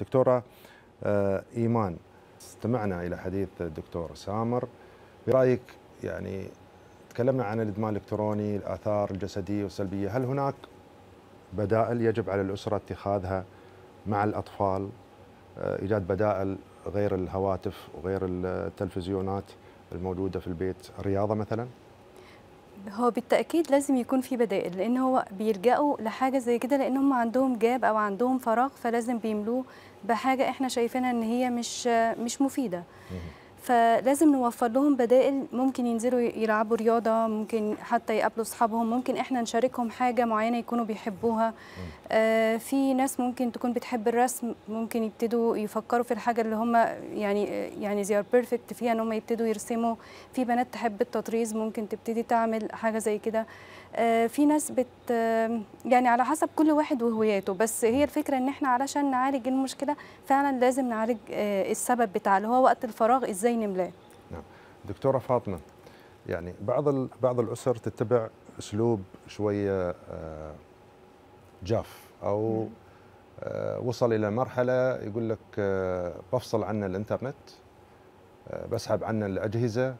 دكتورة آه، إيمان استمعنا إلى حديث الدكتور سامر برأيك يعني تكلمنا عن الإدمان الإلكتروني الآثار الجسدية والسلبية هل هناك بدائل يجب على الأسرة اتخاذها مع الأطفال آه، إيجاد بدائل غير الهواتف وغير التلفزيونات الموجودة في البيت رياضة مثلاً؟ هو بالتاكيد لازم يكون في بدائل لان هو بيلجأوا لحاجه زي كده لان هم عندهم جاب او عندهم فراغ فلازم بيملوه بحاجه احنا شايفينها ان هي مش مش مفيده فلازم نوفر لهم بدائل ممكن ينزلوا يلعبوا رياضه ممكن حتى يقابلوا اصحابهم ممكن احنا نشاركهم حاجه معينه يكونوا بيحبوها آه في ناس ممكن تكون بتحب الرسم ممكن يبتدوا يفكروا في الحاجه اللي هم يعني يعني زي ار بيرفكت فيها ان هم يبتدوا يرسموا في بنات تحب التطريز ممكن تبتدي تعمل حاجه زي كده آه في ناس بت يعني على حسب كل واحد وهواياته بس هي الفكره ان احنا علشان نعالج المشكله فعلا لازم نعالج آه، السبب بتاع اللي هو وقت الفراغ ازاي بين ملاه نعم دكتوره فاطمه يعني بعض بعض الاسر تتبع اسلوب شويه آه، جاف او آه، وصل الى مرحله يقول لك آه، بفصل عنا الانترنت بسحب عنا الاجهزه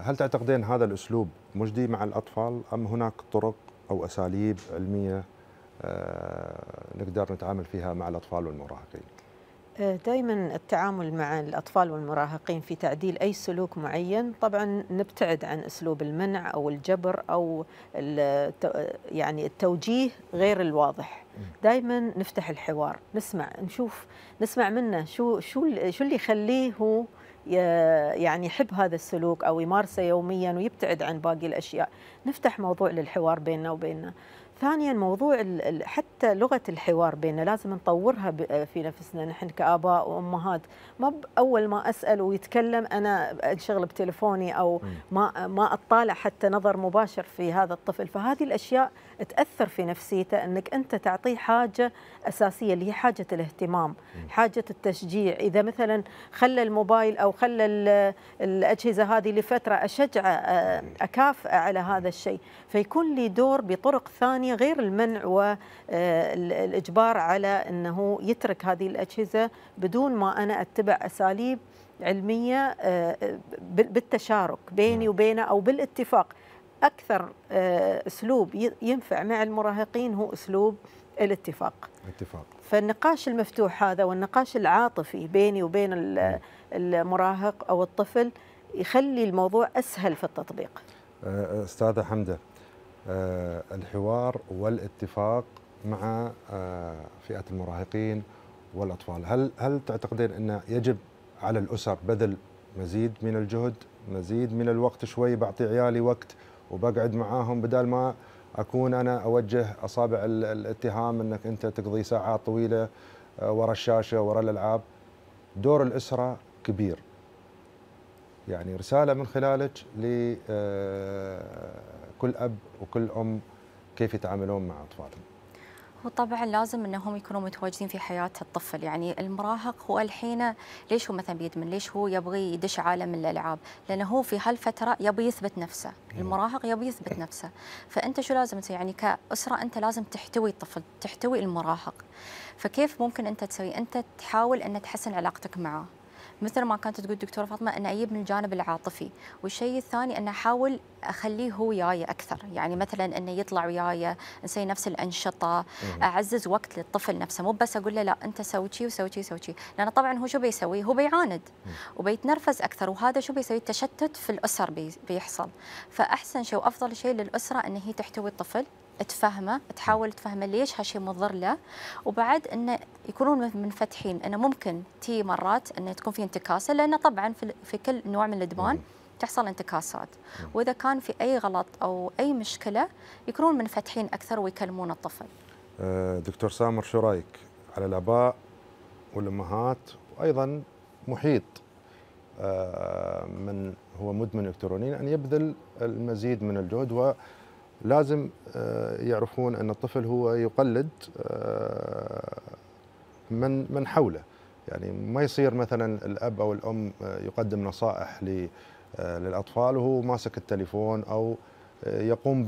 هل تعتقدين هذا الاسلوب مجدي مع الاطفال ام هناك طرق او اساليب علميه نقدر نتعامل فيها مع الاطفال والمراهقين؟ دائما التعامل مع الأطفال والمراهقين في تعديل أي سلوك معين طبعا نبتعد عن أسلوب المنع أو الجبر أو يعني التوجيه غير الواضح دائما نفتح الحوار نسمع نشوف نسمع منه شو شو شو اللي يخليه هو يعني يحب هذا السلوك أو يمارسه يوميا ويبتعد عن باقي الأشياء نفتح موضوع للحوار بيننا وبيننا ثانيا موضوع حتى لغه الحوار بيننا لازم نطورها في نفسنا نحن كاباء وامهات ما اول ما اسال ويتكلم انا انشغل بتليفوني او ما ما اطالع حتى نظر مباشر في هذا الطفل فهذه الاشياء تاثر في نفسيته انك انت تعطيه حاجه اساسيه اللي هي حاجه الاهتمام حاجه التشجيع اذا مثلا خلى الموبايل او خلى الاجهزه هذه لفتره اشجعه آه، اكافئه على هذا الشيء فيكون لي دور بطرق ثانيه غير المنع والإجبار آه، على أنه يترك هذه الأجهزة بدون ما أنا أتبع أساليب علمية آه، بالتشارك بيني نعم. وبينه أو بالاتفاق أكثر آه، أسلوب ينفع مع المراهقين هو أسلوب الاتفاق اتفاق فالنقاش المفتوح هذا والنقاش العاطفي بيني وبين نعم. المراهق أو الطفل يخلي الموضوع أسهل في التطبيق أستاذة حمدة آه، الحوار والاتفاق مع آه، فئه المراهقين والاطفال، هل هل تعتقدين ان يجب على الاسر بذل مزيد من الجهد، مزيد من الوقت شوي بعطي عيالي وقت وبقعد معاهم بدل ما اكون انا اوجه اصابع الاتهام انك انت تقضي ساعات طويله آه، ورا الشاشه ورا الالعاب دور الاسره كبير يعني رسالة من خلالك لكل آه، أب وكل أم كيف يتعاملون مع أطفالهم وطبعا لازم انهم يكونوا متواجدين في حياه الطفل يعني المراهق هو الحين ليش هو مثلا بيدمن ليش هو يبغي يدش عالم الالعاب لانه هو في هالفتره يبي يثبت نفسه المراهق يبي يثبت نفسه فانت شو لازم تسوي يعني كاسره انت لازم تحتوي الطفل تحتوي المراهق فكيف ممكن انت تسوي انت تحاول ان تحسن علاقتك معه مثل ما كانت تقول دكتوره فاطمه ان اجيب من الجانب العاطفي والشيء الثاني ان احاول اخليه هو وياي اكثر يعني مثلا انه يطلع وياي نسوي نفس الانشطه اعزز وقت للطفل نفسه مو بس اقول له لا انت سوي شيء وسوي شيء وسوي شيء لان طبعا هو شو بيسوي هو بيعاند وبيتنرفز اكثر وهذا شو بيسوي تشتت في الاسر بيحصل فاحسن شيء وافضل شيء للاسره ان هي تحتوي الطفل تفهمه تحاول تفهمه ليش هالشيء مضر له وبعد انه يكونون منفتحين انه ممكن تي مرات انه تكون في انتكاسه لانه طبعا في كل نوع من الادمان تحصل انتكاسات واذا كان في اي غلط او اي مشكله يكونون منفتحين اكثر ويكلمون الطفل آه، دكتور سامر شو رايك على الاباء والامهات وايضا محيط آه، من هو مدمن الكترونيا ان يبذل المزيد من الجهد و لازم آه، يعرفون ان الطفل هو يقلد آه، من من حوله يعني ما يصير مثلا الاب او الام آه، يقدم نصائح للاطفال وهو ماسك التليفون او يقوم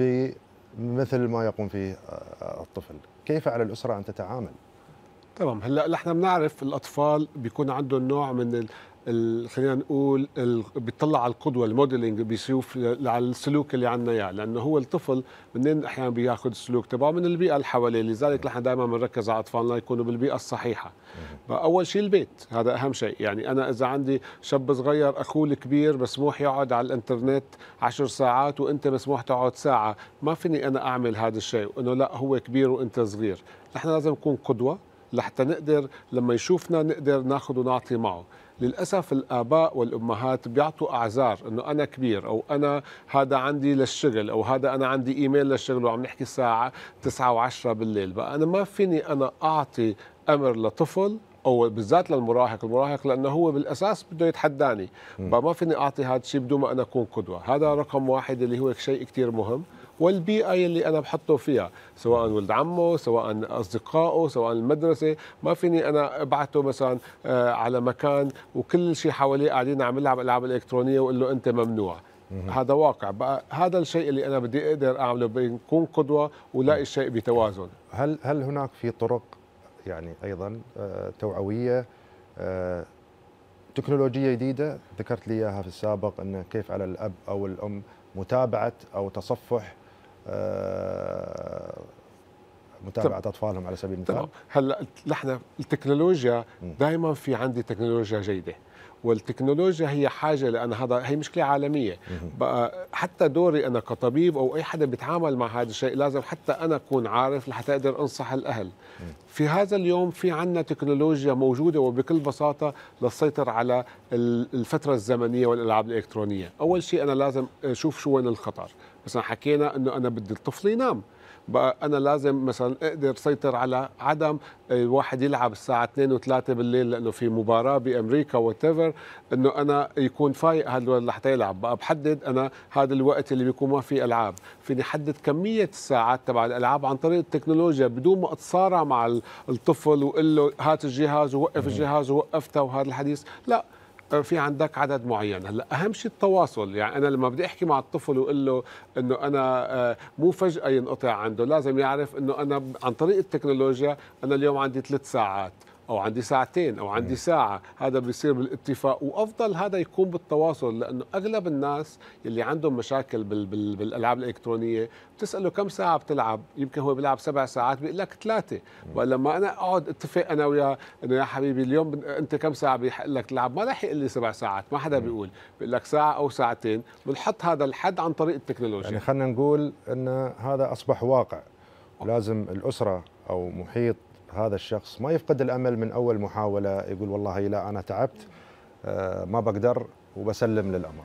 بمثل ما يقوم فيه الطفل كيف على الاسره ان تتعامل تمام هلا نحن بنعرف الاطفال بيكون عندهم نوع من خلينا نقول بيطلع على القدوه الموديلنج بيشوف على السلوك اللي عندنا اياه يعني، لانه هو الطفل منين احيانا بياخذ السلوك تبعه من البيئه اللي حواليه لذلك نحن دائما بنركز على اطفالنا يكونوا بالبيئه الصحيحه اول شيء البيت هذا اهم شيء يعني انا اذا عندي شاب صغير اخوه الكبير مسموح يقعد على الانترنت عشر ساعات وانت مسموح تقعد ساعه ما فيني انا اعمل هذا الشيء انه لا هو كبير وانت صغير نحن لازم نكون قدوه لحتى نقدر لما يشوفنا نقدر ناخذ ونعطي معه للاسف الاباء والامهات بيعطوا اعذار انه انا كبير او انا هذا عندي للشغل او هذا انا عندي ايميل للشغل وعم نحكي الساعه 9 و10 بالليل بقى انا ما فيني انا اعطي امر لطفل او بالذات للمراهق المراهق لانه هو بالاساس بده يتحداني فما فيني اعطي هذا الشيء بدون ما انا اكون قدوه هذا رقم واحد اللي هو شيء كثير مهم والبيئه اللي انا بحطه فيها سواء ولد عمه سواء اصدقائه سواء المدرسه ما فيني انا ابعته مثلا آه، على مكان وكل شيء حواليه قاعدين عم يلعب العاب الكترونيه واقول له انت ممنوع هذا واقع بقى هذا الشيء اللي انا بدي اقدر اعمله بين كون قدوه ولاقي الشيء بتوازن هل هل هناك في طرق يعني ايضا آه، توعويه آه، تكنولوجيه جديده ذكرت لي اياها في السابق انه كيف على الاب او الام متابعه او تصفح آه، متابعه اطفالهم على سبيل المثال هلا هل التكنولوجيا دائما في عندي تكنولوجيا جيده والتكنولوجيا هي حاجه لان هذا هي مشكله عالميه بقى حتى دوري انا كطبيب او اي حدا بيتعامل مع هذا الشيء لازم حتى انا اكون عارف لحتى اقدر انصح الاهل في هذا اليوم في عندنا تكنولوجيا موجوده وبكل بساطه للسيطرة على الفتره الزمنيه والالعاب الالكترونيه اول شيء انا لازم اشوف شو وين الخطر مثلا حكينا انه انا بدي الطفل ينام بقى انا لازم مثلا اقدر سيطر على عدم الواحد إيه، يلعب الساعه 2 و3 بالليل لانه في مباراه بامريكا وات انه انا يكون فايق هالولد لحتى يلعب بقى بحدد انا هذا الوقت اللي بيكون ما فيه العاب فيني احدد كميه الساعات تبع الالعاب عن طريق التكنولوجيا بدون ما اتصارع مع الطفل واقول له هات الجهاز ووقف الجهاز ووقفتها وهذا الحديث لا آه، في عندك عدد معين هلا اهم شيء التواصل يعني انا لما بدي احكي مع الطفل واقول له انه انا آه، مو فجاه ينقطع عنده لازم يعرف انه انا عن طريق التكنولوجيا انا اليوم عندي ثلاث ساعات او عندي ساعتين او عندي ساعه هذا بيصير بالاتفاق وافضل هذا يكون بالتواصل لانه اغلب الناس اللي عندهم مشاكل بال بال بالالعاب الالكترونيه بتساله كم ساعه بتلعب يمكن هو بيلعب سبع ساعات بيقول لك ثلاثه ولما انا اقعد اتفق انا وياه انه يا حبيبي اليوم انت كم ساعه بيحق لك تلعب ما رح يقول لي سبع ساعات ما حدا بيقول بيقول لك ساعه او ساعتين بنحط هذا الحد عن طريق التكنولوجيا يعني خلينا نقول ان هذا اصبح واقع لازم الاسره او محيط هذا الشخص ما يفقد الامل من اول محاوله يقول والله لا انا تعبت آه، ما بقدر وبسلم للامر